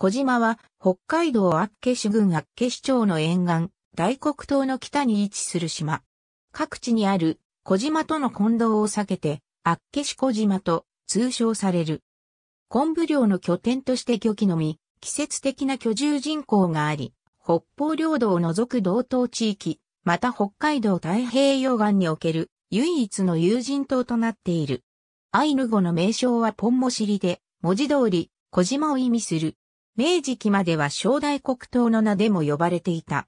小島は北海道厚岸郡厚岸町の沿岸、大黒島の北に位置する島。各地にある小島との混同を避けて、厚岸小島と通称される。昆布漁の拠点として漁期のみ、季節的な居住人口があり、北方領土を除く道東地域、また北海道太平洋岸における唯一の有人島となっている。アイヌ語の名称はポンモシリで、文字通り、小島を意味する。明治期までは小大黒島の名でも呼ばれていた。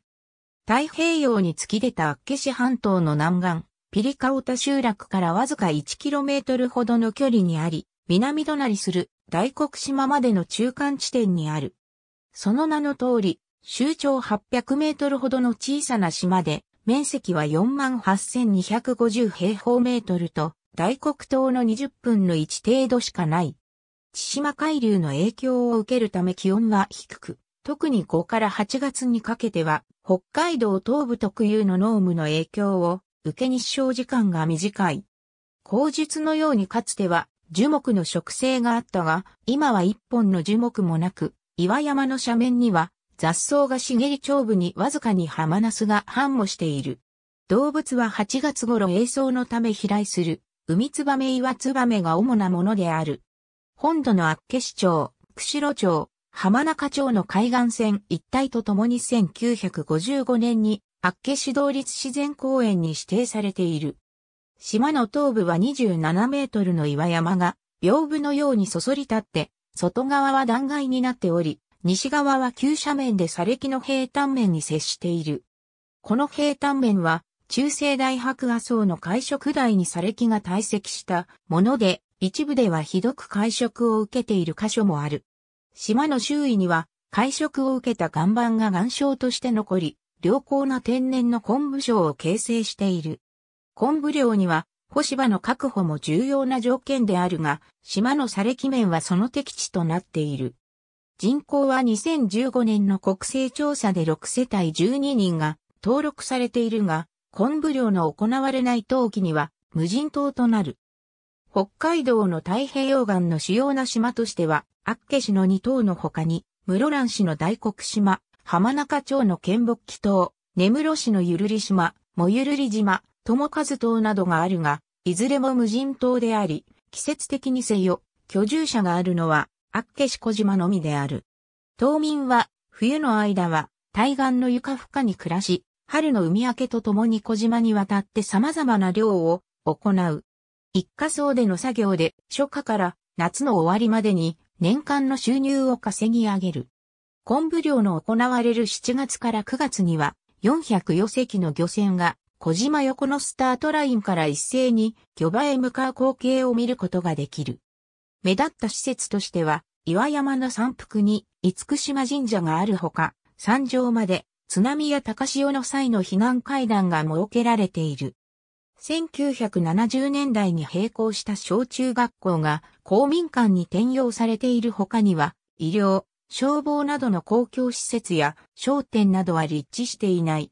太平洋に突き出た厚岸半島の南岸、ピリカオタ集落からわずか 1km ほどの距離にあり、南隣する大黒島までの中間地点にある。その名の通り、周長800メートルほどの小さな島で、面積は48,250平方メートルと、大黒島の20分の1程度しかない。千島海流の影響を受けるため気温は低く、特に5から8月にかけては、北海道東部特有の濃霧の影響を受け日照時間が短い。口述のようにかつては樹木の植生があったが、今は一本の樹木もなく、岩山の斜面には雑草が茂り長部にわずかに浜ナスが繁茂している。動物は8月頃栄草のため飛来する、海ツバメ岩ツバメが主なものである。本土の厚岸町、釧路町、浜中町の海岸線一帯とともに1955年に厚岸道立自然公園に指定されている。島の東部は27メートルの岩山が、屏風のようにそそり立って、外側は断崖になっており、西側は急斜面で砂礫の平坦面に接している。この平坦面は、中世大白亜層の海食台に砂礫が堆積したもので、一部ではひどく会食を受けている箇所もある。島の周囲には、会食を受けた岩盤が岩礁として残り、良好な天然の昆布礁を形成している。昆布漁には、干し場の確保も重要な条件であるが、島の砂礫面はその適地となっている。人口は2015年の国勢調査で6世帯12人が登録されているが、昆布漁の行われない陶器には無人島となる。北海道の太平洋岸の主要な島としては、厚岸の二島の他に、室蘭市の大黒島、浜中町の県木島、根室市のゆるり島、もゆるり島、友和島などがあるが、いずれも無人島であり、季節的にせよ、居住者があるのは、厚岸小島のみである。島民は、冬の間は、対岸の床深に暮らし、春の海明けとともに小島に渡って様々な漁を行う。一家層での作業で初夏から夏の終わりまでに年間の収入を稼ぎ上げる。昆布漁の行われる7月から9月には400余隻の漁船が小島横のスタートラインから一斉に漁場へ向かう光景を見ることができる。目立った施設としては岩山の山腹に五福島神社があるほか山上まで津波や高潮の際の避難階段が設けられている。1970年代に閉校した小中学校が公民館に転用されている他には、医療、消防などの公共施設や商店などは立地していない。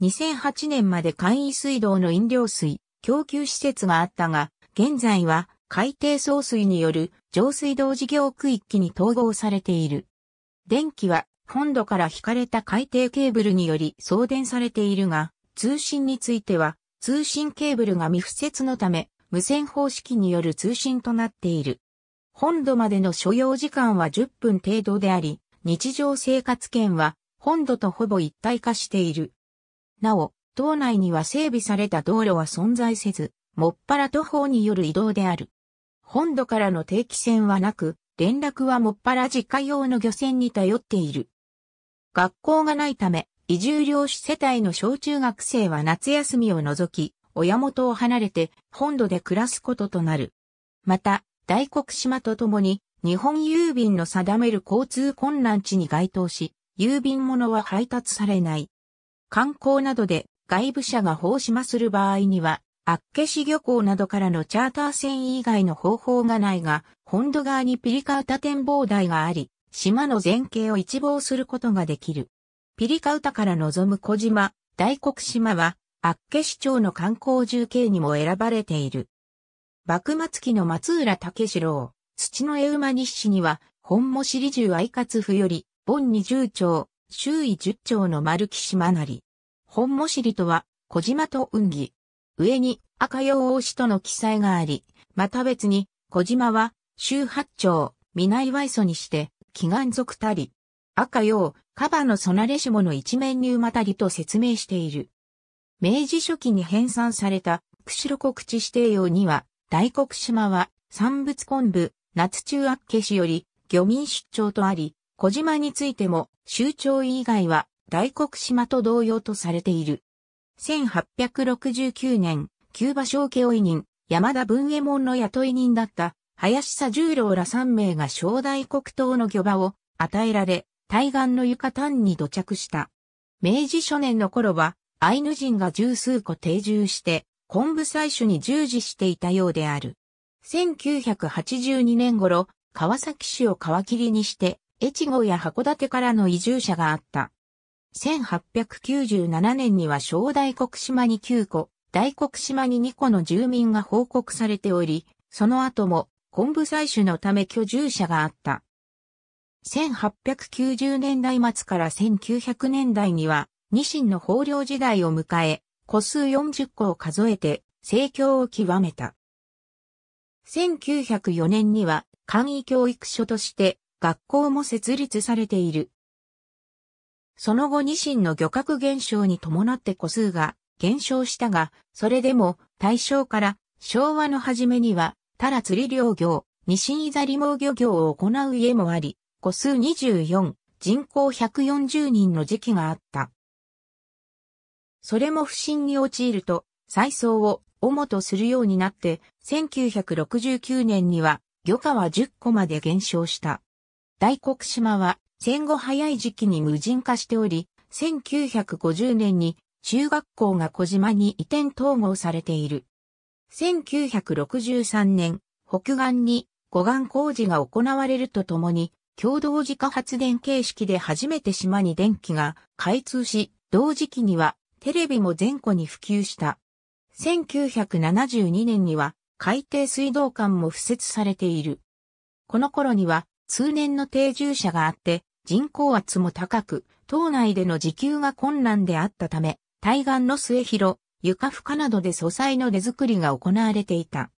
2008年まで簡易水道の飲料水、供給施設があったが、現在は海底送水による上水道事業区域に統合されている。電気は本土から引かれた海底ケーブルにより送電されているが、通信については通信ケーブルが未敷設のため、無線方式による通信となっている。本土までの所要時間は10分程度であり、日常生活圏は本土とほぼ一体化している。なお、島内には整備された道路は存在せず、もっぱら徒歩による移動である。本土からの定期船はなく、連絡はもっぱら自家用の漁船に頼っている。学校がないため、移住漁師世帯の小中学生は夏休みを除き、親元を離れて本土で暮らすこととなる。また、大黒島とともに、日本郵便の定める交通困難地に該当し、郵便物は配達されない。観光などで外部者が放島する場合には、厚岸漁港などからのチャーター船以外の方法がないが、本土側にピリカータ展望台があり、島の全景を一望することができる。ピリカウタから望む小島、大黒島は、厚岸町の観光重慶にも選ばれている。幕末期の松浦武四郎、土の絵馬日誌には、本も尻十愛活府より、本二十町、周囲十町の丸木島なり。本も尻とは、小島と運儀、上に赤用大子との記載があり、また別に、小島は、周八町、南岩磯にして、祈願族たり。赤用、カバのソナレシモの一面にうまたりと説明している。明治初期に編纂された釧路国地指定用には、大黒島は産物昆布、夏中っけしより漁民出張とあり、小島についても州長以外は大黒島と同様とされている。1869年、旧場小家を委任、山田文右衛門の雇い人だった林佐十郎ら3名が小大黒島の漁場を与えられ、対岸の床単に土着した。明治初年の頃は、アイヌ人が十数個定住して、昆布採取に従事していたようである。1982年頃、川崎市を皮切りにして、越後や函館からの移住者があった。1897年には小大黒島に9個、大黒島に2個の住民が報告されており、その後も昆布採取のため居住者があった。1890年代末から1900年代には、ニシンの豊漁時代を迎え、個数40個を数えて、盛況を極めた。1904年には、簡易教育所として、学校も設立されている。その後ニシンの漁獲減少に伴って個数が減少したが、それでも大正から昭和の初めには、たら釣り漁業、ニシンイザリ網漁業を行う家もあり、個数24、人口140人の時期があった。それも不振に陥ると、再送を主とするようになって、1969年には漁家は10個まで減少した。大黒島は戦後早い時期に無人化しており、1950年に中学校が小島に移転統合されている。1963年、北岸に護岸工事が行われるとともに、共同自家発電形式で初めて島に電気が開通し、同時期にはテレビも全後に普及した。1972年には海底水道管も敷設されている。この頃には通年の定住者があって人口圧も高く、島内での自給が困難であったため、対岸の末広、床深などで素材の出作りが行われていた。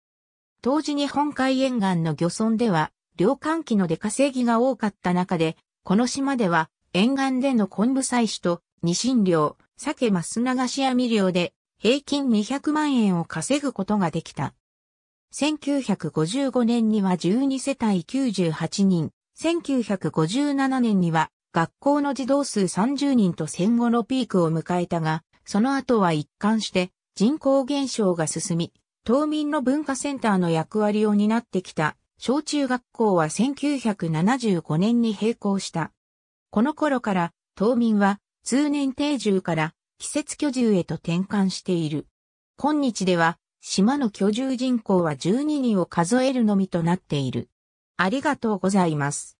当時日本海沿岸の漁村では量換気の出稼ぎが多かった中で、この島では沿岸での昆布採取とニシン漁、鮭マス流し網漁で平均200万円を稼ぐことができた。1955年には12世帯98人、1957年には学校の児童数30人と戦後のピークを迎えたが、その後は一貫して人口減少が進み、島民の文化センターの役割を担ってきた小中学校は1975年に閉校した。この頃から、島民は通年定住から季節居住へと転換している。今日では、島の居住人口は12人を数えるのみとなっている。ありがとうございます。